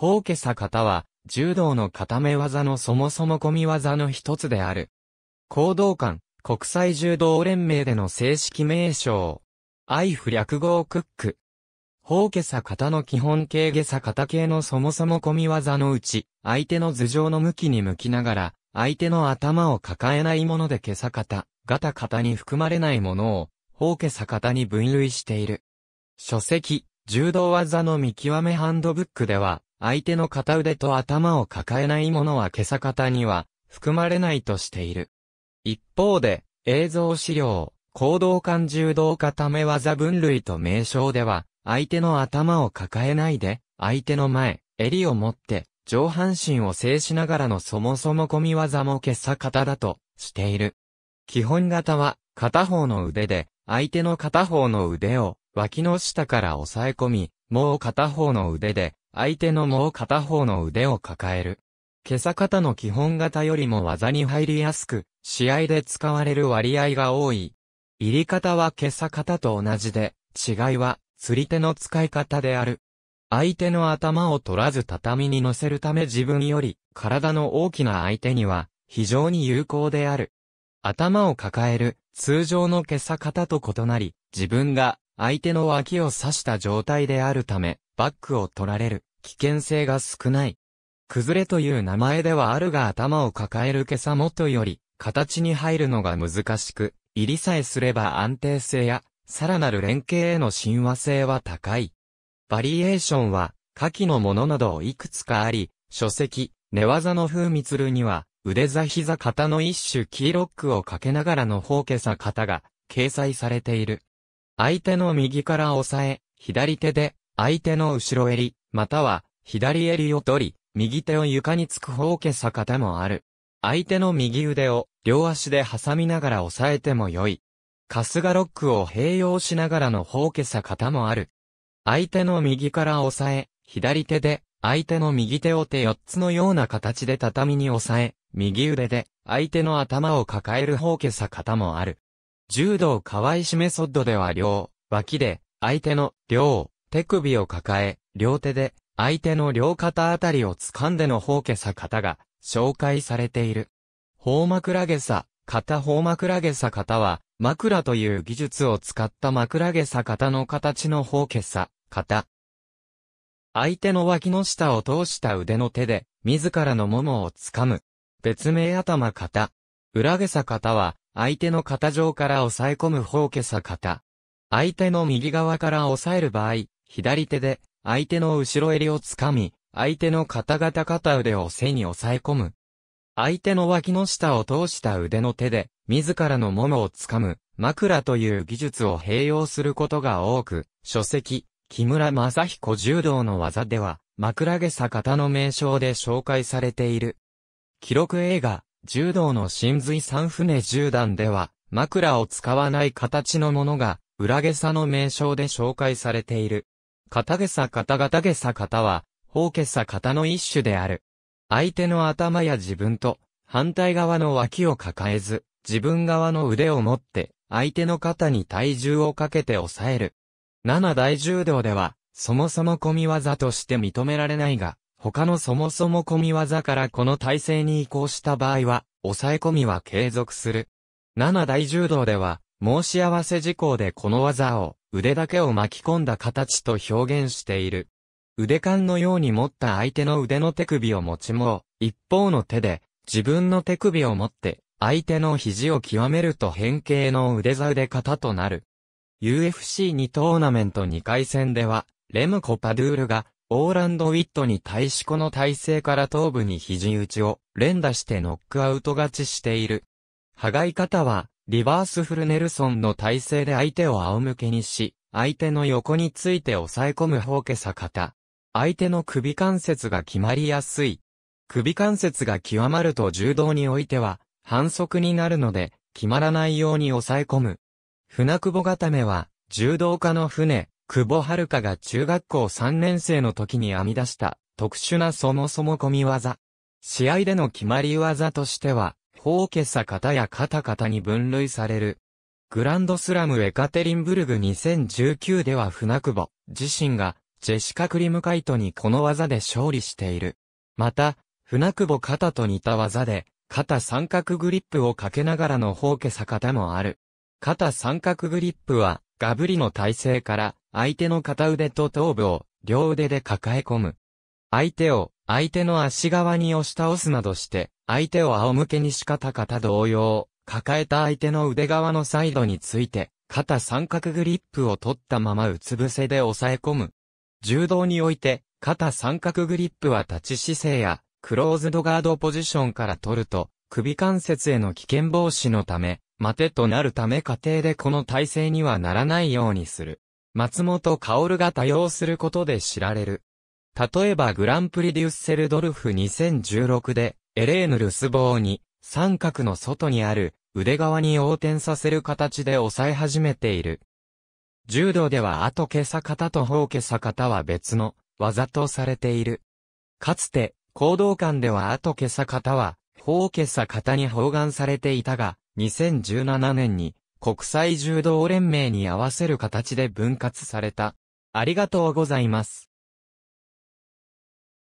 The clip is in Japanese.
法けさ型は、柔道の固め技のそもそも込み技の一つである。行動館、国際柔道連盟での正式名称。愛不略号クック。法けさ型の基本形下さ型系のそもそも込み技のうち、相手の頭上の向きに向きながら、相手の頭を抱えないもので下さ型、ガタ型に含まれないものを、法けさ型に分類している。書籍、柔道技の見極めハンドブックでは、相手の片腕と頭を抱えないものは今朝方には含まれないとしている。一方で、映像資料、行動感柔道固め技分類と名称では、相手の頭を抱えないで、相手の前、襟を持って、上半身を制しながらのそもそも込み技も今朝方だと、している。基本型は、片方の腕で、相手の片方の腕を、脇の下から押さえ込み、もう片方の腕で、相手のもう片方の腕を抱える。今朝方の基本型よりも技に入りやすく、試合で使われる割合が多い。入り方は今朝方と同じで、違いは、釣り手の使い方である。相手の頭を取らず畳に乗せるため自分より、体の大きな相手には、非常に有効である。頭を抱える、通常の今朝方と異なり、自分が相手の脇を刺した状態であるため、バックを取られる危険性が少ない。崩れという名前ではあるが頭を抱える今朝元より、形に入るのが難しく、入りさえすれば安定性や、さらなる連携への親和性は高い。バリエーションは、下記のものなどいくつかあり、書籍、寝技の風蜜るには、腕座膝肩の一種キーロックをかけながらの方けさ型が掲載されている。相手の右から押さえ、左手で、相手の後ろ襟、または、左襟を取り、右手を床につく方けさ方もある。相手の右腕を、両足で挟みながら押さえても良い。カスガロックを併用しながらの方けさ方もある。相手の右から押さえ、左手で、相手の右手を手4つのような形で畳に押さえ、右腕で、相手の頭を抱える方けさ方もある。柔道河合しメソッドでは両脇で相手の両手首を抱え、両手で相手の両肩あたりを掴んでの方けさ方が紹介されている。方枕下さ型方枕下さ方は枕という技術を使った枕下さ方の形の方けさ型。相手の脇の下を通した腕の手で、自らのももを掴む。別名頭型。裏下さ方は、相手の肩上から押さえ込む方けさ肩。相手の右側から押さえる場合、左手で、相手の後ろ襟をつかみ、相手の肩型肩腕を背に押さえ込む。相手の脇の下を通した腕の手で、自らのものをつかむ、枕という技術を併用することが多く、書籍、木村正彦柔道の技では、枕下さ方の名称で紹介されている。記録映画、柔道の真髄三船十段では、枕を使わない形のものが、裏下さの名称で紹介されている。肩下さ片型下さ肩は、方下さ肩の一種である。相手の頭や自分と、反対側の脇を抱えず、自分側の腕を持って、相手の肩に体重をかけて抑える。七大柔道では、そもそも込み技として認められないが、他のそもそも込み技からこの体制に移行した場合は、抑え込みは継続する。7大柔道では、申し合わせ事項でこの技を、腕だけを巻き込んだ形と表現している。腕管のように持った相手の腕の手首を持ちも、一方の手で、自分の手首を持って、相手の肘を極めると変形の腕座腕型となる。UFC2 トーナメント2回戦では、レムコ・パドゥールが、オーランド・ウィットに対しこの体勢から頭部に肘打ちを連打してノックアウト勝ちしている。羽がい方は、リバースフルネルソンの体勢で相手を仰向けにし、相手の横について抑え込む方けさ方。相手の首関節が決まりやすい。首関節が極まると柔道においては、反則になるので、決まらないように抑え込む。船久保固めは、柔道家の船、久保遥が中学校3年生の時に編み出した特殊なそもそも込み技。試合での決まり技としては、うけさ型や肩型に分類される。グランドスラムエカテリンブルグ2019では船久保自身がジェシカ・クリムカイトにこの技で勝利している。また、船久保肩と似た技で、肩三角グリップをかけながらのうけさ型もある。肩三角グリップは、ガブリの体勢から相手の片腕と頭部を両腕で抱え込む。相手を相手の足側に押し倒すなどして相手を仰向けにしかた方同様、抱えた相手の腕側のサイドについて肩三角グリップを取ったままうつ伏せで抑え込む。柔道において肩三角グリップは立ち姿勢やクローズドガードポジションから取ると首関節への危険防止のため待てとなるため家庭でこの体制にはならないようにする。松本薫が多用することで知られる。例えばグランプリデュッセルドルフ2016で、エレーヌルス棒に、三角の外にある、腕側に横転させる形で抑え始めている。柔道では後けさ方と方けさ方は別の技とされている。かつて、行動間では後けさ方は、方けさ方に包含されていたが、2017年に国際柔道連盟に合わせる形で分割された。ありがとうございます。